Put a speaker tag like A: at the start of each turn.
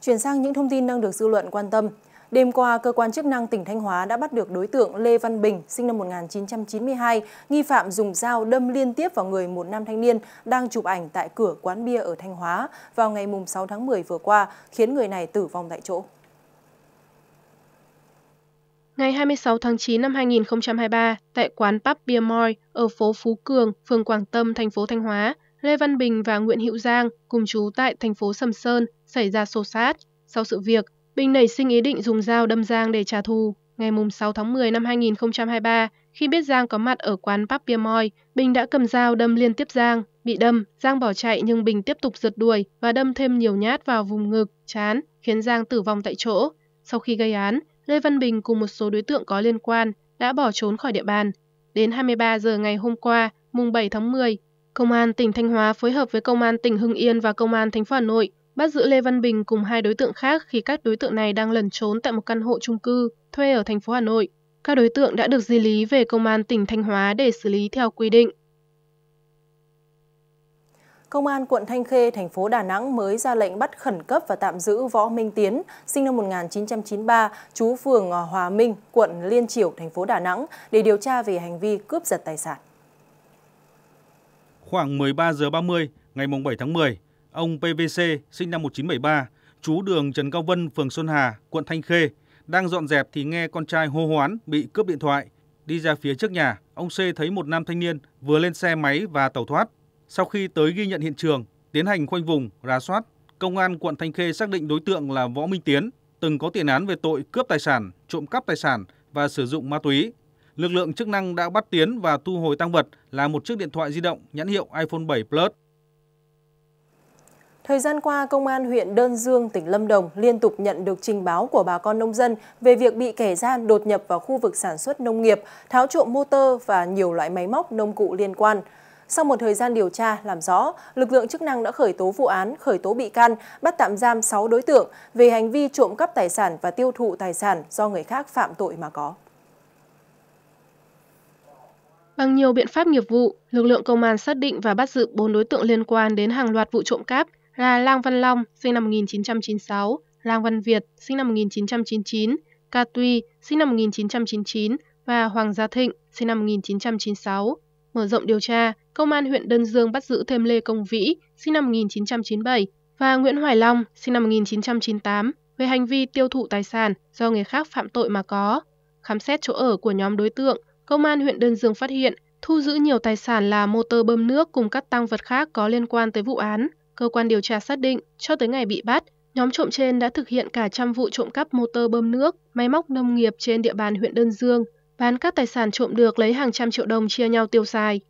A: Chuyển sang những thông tin đang được dư luận quan tâm. Đêm qua, cơ quan chức năng tỉnh Thanh Hóa đã bắt được đối tượng Lê Văn Bình, sinh năm 1992, nghi phạm dùng dao đâm liên tiếp vào người một nam thanh niên đang chụp ảnh tại cửa quán bia ở Thanh Hóa vào ngày 6 tháng 10 vừa qua, khiến người này tử vong tại chỗ.
B: Ngày 26 tháng 9 năm 2023, tại quán pub Beer Moi ở phố Phú Cường, phường Quảng Tâm, thành phố Thanh Hóa, Lê Văn Bình và Nguyễn Hữu Giang cùng chú tại thành phố Sầm Sơn xảy ra xô xát. Sau sự việc, Bình nảy sinh ý định dùng dao đâm Giang để trả thù. Ngày 6 tháng 10 năm 2023, khi biết Giang có mặt ở quán moi, Bình đã cầm dao đâm liên tiếp Giang. Bị đâm, Giang bỏ chạy nhưng Bình tiếp tục giật đuổi và đâm thêm nhiều nhát vào vùng ngực, chán, khiến Giang tử vong tại chỗ. Sau khi gây án, Lê Văn Bình cùng một số đối tượng có liên quan đã bỏ trốn khỏi địa bàn. Đến 23 giờ ngày hôm qua, mùng 7 tháng 10, Công an tỉnh Thanh Hóa phối hợp với Công an tỉnh Hưng Yên và Công an thành phố Hà Nội bắt giữ Lê Văn Bình cùng hai đối tượng khác khi các đối tượng này đang lẩn trốn tại một căn hộ trung cư thuê ở thành phố Hà Nội. Các đối tượng đã được di lý về công an tỉnh Thanh Hóa để xử lý theo quy định.
A: Công an quận Thanh Khê, thành phố Đà Nẵng mới ra lệnh bắt khẩn cấp và tạm giữ Võ Minh Tiến, sinh năm 1993, trú phường à, Hòa Minh, quận Liên Triểu, thành phố Đà Nẵng để điều tra về hành vi cướp giật tài sản.
C: Khoảng 13 giờ 30 ngày 7 tháng 10, Ông PVC, sinh năm 1973, chú đường Trần Cao Vân, phường Xuân Hà, quận Thanh Khê, đang dọn dẹp thì nghe con trai hô hoán bị cướp điện thoại. Đi ra phía trước nhà, ông C thấy một nam thanh niên vừa lên xe máy và tẩu thoát. Sau khi tới ghi nhận hiện trường, tiến hành khoanh vùng, rà soát, công an quận Thanh Khê xác định đối tượng là Võ Minh Tiến, từng có tiền án về tội cướp tài sản, trộm cắp tài sản và sử dụng ma túy. Lực lượng chức năng đã bắt Tiến và thu hồi tăng vật là một chiếc điện thoại di động nhãn hiệu iPhone 7 Plus.
A: Thời gian qua, Công an huyện Đơn Dương, tỉnh Lâm Đồng liên tục nhận được trình báo của bà con nông dân về việc bị kẻ gian đột nhập vào khu vực sản xuất nông nghiệp, tháo trộm motor và nhiều loại máy móc nông cụ liên quan. Sau một thời gian điều tra, làm rõ, lực lượng chức năng đã khởi tố vụ án, khởi tố bị can, bắt tạm giam 6 đối tượng về hành vi trộm cắp tài sản và tiêu thụ tài sản do người khác phạm tội mà có.
B: Bằng nhiều biện pháp nghiệp vụ, lực lượng công an xác định và bắt giữ 4 đối tượng liên quan đến hàng loạt vụ trộm cắp là Lang Văn Long, sinh năm 1996, Lang Văn Việt, sinh năm 1999, Ca Tuy, sinh năm 1999 và Hoàng Gia Thịnh, sinh năm 1996. Mở rộng điều tra, Công an huyện Đơn Dương bắt giữ thêm Lê Công Vĩ, sinh năm 1997, và Nguyễn Hoài Long, sinh năm 1998, về hành vi tiêu thụ tài sản do người khác phạm tội mà có. Khám xét chỗ ở của nhóm đối tượng, Công an huyện Đơn Dương phát hiện thu giữ nhiều tài sản là motor bơm nước cùng các tăng vật khác có liên quan tới vụ án. Cơ quan điều tra xác định, cho tới ngày bị bắt, nhóm trộm trên đã thực hiện cả trăm vụ trộm cắp motor bơm nước, máy móc nông nghiệp trên địa bàn huyện Đơn Dương, bán các tài sản trộm được lấy hàng trăm triệu đồng chia nhau tiêu xài.